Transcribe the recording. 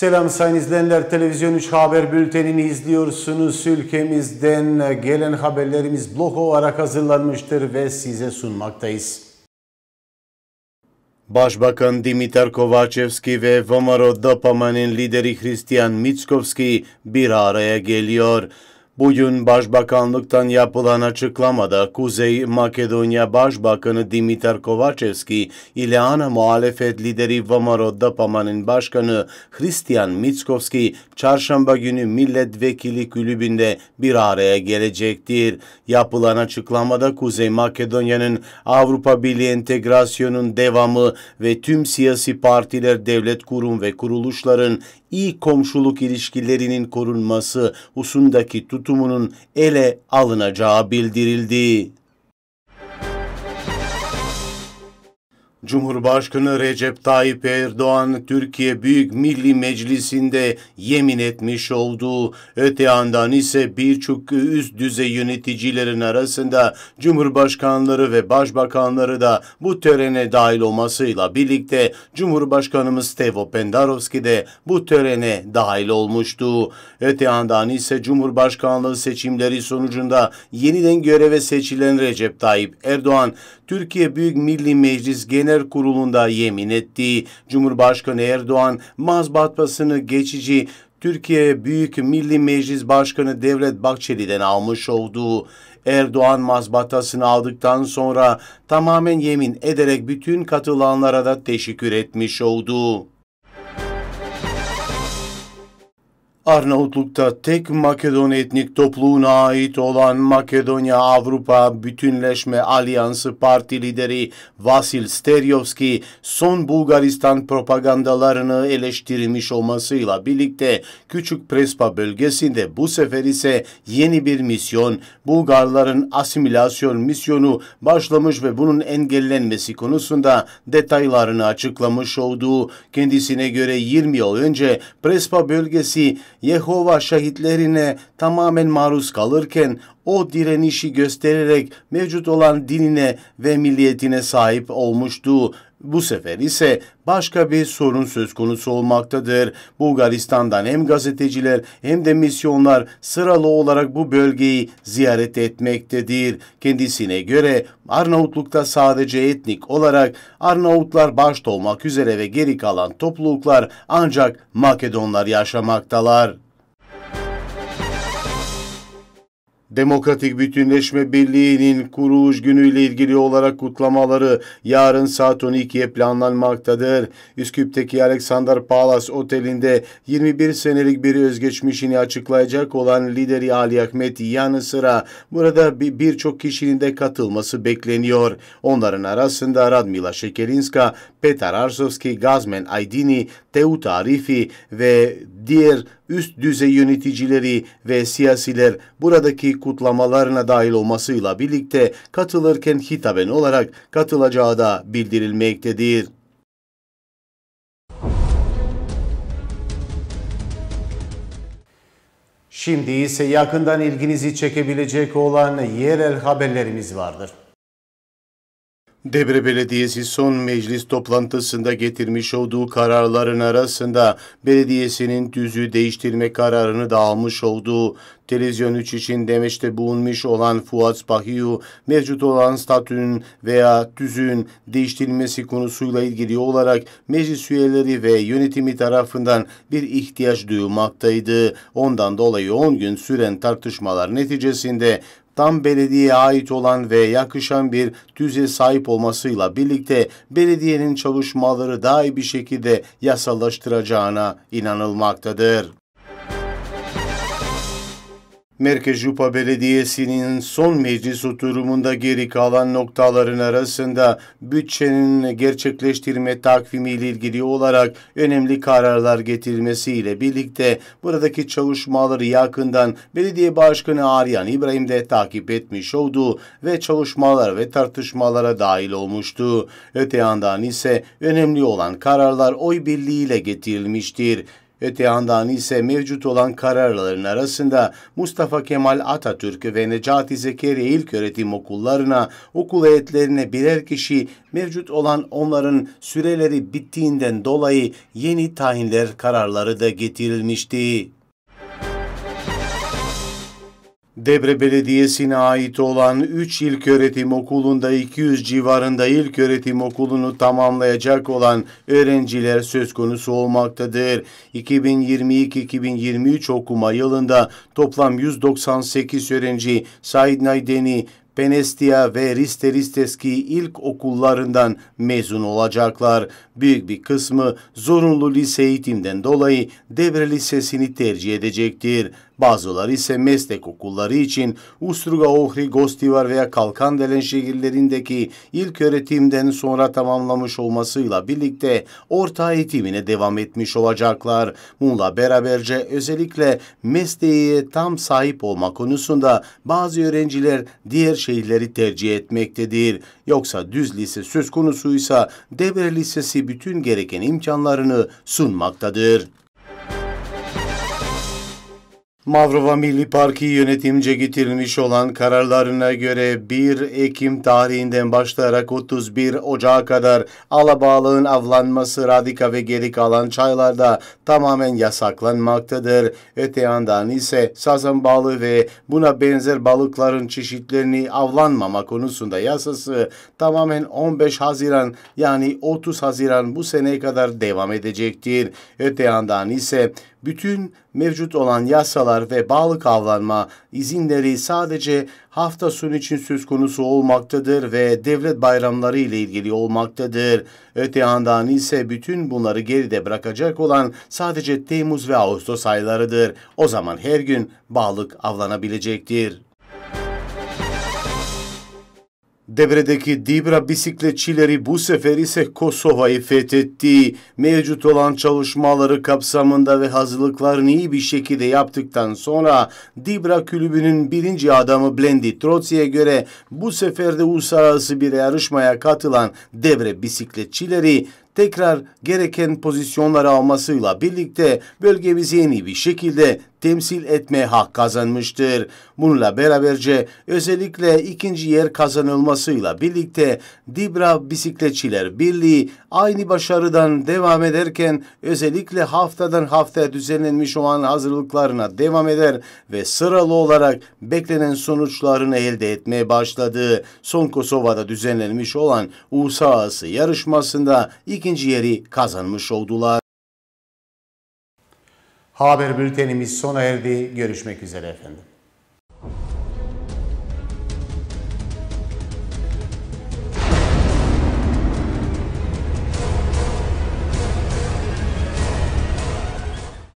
Selam sayın izleyenler. Televizyon 3 Haber Bülteni'ni izliyorsunuz. Ülkemizden gelen haberlerimiz blok olarak hazırlanmıştır ve size sunmaktayız. Başbakan Dimitar Kovacevski ve Vomaro Dapaman'ın lideri Hristiyan Mitskovski bir araya geliyor. Bugün Başbakanlıktan yapılan açıklamada Kuzey Makedonya Başbakanı Dimitar Kovacevski ile ana muhalefet lideri Vamaro Dapaman'ın başkanı Christian Mitskovski çarşamba günü milletvekili kulübünde bir araya gelecektir. Yapılan açıklamada Kuzey Makedonya'nın Avrupa Birliği entegrasyonun devamı ve tüm siyasi partiler, devlet kurum ve kuruluşların iyi komşuluk ilişkilerinin korunması husundaki tutumunun ele alınacağı bildirildi. Cumhurbaşkanı Recep Tayyip Erdoğan, Türkiye Büyük Milli Meclisi'nde yemin etmiş olduğu, öte yandan ise birçok üst düzey yöneticilerin arasında Cumhurbaşkanları ve Başbakanları da bu törene dahil olmasıyla birlikte Cumhurbaşkanımız Tevo Pendarovski de bu törene dahil olmuştu. Öte yandan ise Cumhurbaşkanlığı seçimleri sonucunda yeniden göreve seçilen Recep Tayyip Erdoğan, Türkiye Büyük Milli Meclis Genel Güvenler Kurulu'nda yemin ettiği Cumhurbaşkanı Erdoğan mazbatmasını geçici Türkiye Büyük Milli Meclis Başkanı Devlet Bahçeli'den almış olduğu Erdoğan mazbatasını aldıktan sonra tamamen yemin ederek bütün katılanlara da teşekkür etmiş oldu. Arnavutluk'ta tek Makedon etnik topluluğuna ait olan Makedonya Avrupa Bütünleşme Alyansı Parti lideri Vasil Steryovski son Bulgaristan propagandalarını eleştirmiş olmasıyla birlikte Küçük Prespa bölgesinde bu sefer ise yeni bir misyon Bulgarların asimilasyon misyonu başlamış ve bunun engellenmesi konusunda detaylarını açıklamış olduğu kendisine göre 20 yıl önce Prespa bölgesi Yehova şahitlerine tamamen maruz kalırken o direnişi göstererek mevcut olan dinine ve milliyetine sahip olmuştu bu sefer ise başka bir sorun söz konusu olmaktadır. Bulgaristan'dan hem gazeteciler hem de misyonlar sıralı olarak bu bölgeyi ziyaret etmektedir. Kendisine göre Arnavutluk'ta sadece etnik olarak Arnavutlar başta olmak üzere ve geri kalan topluluklar ancak Makedonlar yaşamaktalar. Demokratik Bütünleşme Birliği'nin kuruluş günüyle ilgili olarak kutlamaları yarın saat 12'ye planlanmaktadır. Üsküp'teki Alexander Palace Oteli'nde 21 senelik bir özgeçmişini açıklayacak olan lideri Ali Ahmet yanı sıra burada birçok kişinin de katılması bekleniyor. Onların arasında Radmila Şekelinska, Petar Arsovski, Gazmen Aydini, Teuta Arifi ve diğer üst düzey yöneticileri ve siyasiler buradaki kutlamalarına dahil olmasıyla birlikte katılırken hitaben olarak katılacağı da bildirilmektedir. Şimdi ise yakından ilginizi çekebilecek olan yerel haberlerimiz vardır. Debre Belediyesi son meclis toplantısında getirmiş olduğu kararların arasında belediyesinin düzü değiştirme kararını da almış olduğu Televizyon 3 için demeçte bulunmuş olan Fuat Bahiyu, mevcut olan statünün veya düzün değiştirilmesi konusuyla ilgili olarak meclis üyeleri ve yönetimi tarafından bir ihtiyaç duyulmaktaydı. Ondan dolayı 10 gün süren tartışmalar neticesinde tam belediyeye ait olan ve yakışan bir düze sahip olmasıyla birlikte belediyenin çalışmaları daha iyi bir şekilde yasallaştıracağına inanılmaktadır. Merkez Jupa Belediyesi'nin son meclis oturumunda geri kalan noktaların arasında bütçenin gerçekleştirme takvimi ile ilgili olarak önemli kararlar getirilmesiyle birlikte buradaki çalışmaları yakından Belediye Başkanı Aryan İbrahim de takip etmiş oldu ve çalışmalar ve tartışmalara dahil olmuştu. Öte yandan ise önemli olan kararlar oy birliğiyle getirilmiştir. Öte yandan ise mevcut olan kararların arasında Mustafa Kemal Atatürk ve Necati Zekeriya İlköğretim Okullarına, okul heyetlerine birer kişi mevcut olan onların süreleri bittiğinden dolayı yeni tayinler kararları da getirilmişti. Debre Belediyesi'ne ait olan 3 ilköğretim okulunda 200 civarında ilköğretim okulunu tamamlayacak olan öğrenciler söz konusu olmaktadır. 2022-2023 okuma yılında toplam 198 öğrenci Said Naydeni, Penestia ve Risteristeski ilk okullarından mezun olacaklar. Büyük bir kısmı zorunlu lise eğitimden dolayı Debre Lisesi'ni tercih edecektir. Bazıları ise meslek okulları için Ustruga Ohri, Gostivar veya Kalkandelen şehirlerindeki ilk öğretimden sonra tamamlamış olmasıyla birlikte orta eğitimine devam etmiş olacaklar. Bununla beraberce özellikle mesleğe tam sahip olma konusunda bazı öğrenciler diğer şehirleri tercih etmektedir. Yoksa düz lise söz konusuysa devre Lisesi bütün gereken imkanlarını sunmaktadır. Mavrova Milli Parkı yönetimce getirilmiş olan kararlarına göre 1 Ekim tarihinden başlayarak 31 Ocağı kadar alabalığın avlanması radika ve geri kalan çaylarda tamamen yasaklanmaktadır. Öte yandan ise sazan balığı ve buna benzer balıkların çeşitlerini avlanmama konusunda yasası tamamen 15 Haziran yani 30 Haziran bu seneye kadar devam edecektir. Öte yandan ise bütün mevcut olan yasalar ve bağlı kavranma izinleri sadece hafta sonu için söz konusu olmaktadır ve devlet bayramları ile ilgili olmaktadır. Öte yandan ise bütün bunları geride bırakacak olan sadece Temmuz ve Ağustos aylarıdır. O zaman her gün balık avlanabilecektir. Devredeki Dibra bisikletçileri bu sefer ise Kosova'yı fethetti. Mevcut olan çalışmaları kapsamında ve hazırlıklarını iyi bir şekilde yaptıktan sonra Dibra kulübünün birinci adamı Blendi Trotsi'ye göre bu sefer de uluslararası bir yarışmaya katılan devre bisikletçileri tekrar gereken pozisyonları almasıyla birlikte bölgemizi en iyi bir şekilde temsil etme hak kazanmıştır. Bununla beraberce özellikle ikinci yer kazanılmasıyla birlikte Dibra Bisikletçiler Birliği aynı başarıdan devam ederken özellikle haftadan haftaya düzenlenmiş olan hazırlıklarına devam eder ve sıralı olarak beklenen sonuçlarını elde etmeye başladı. Son Kosova'da düzenlenmiş olan uluslararası yarışmasında ikinci yeri kazanmış oldular. Haber bültenimiz sona erdi. Görüşmek üzere efendim.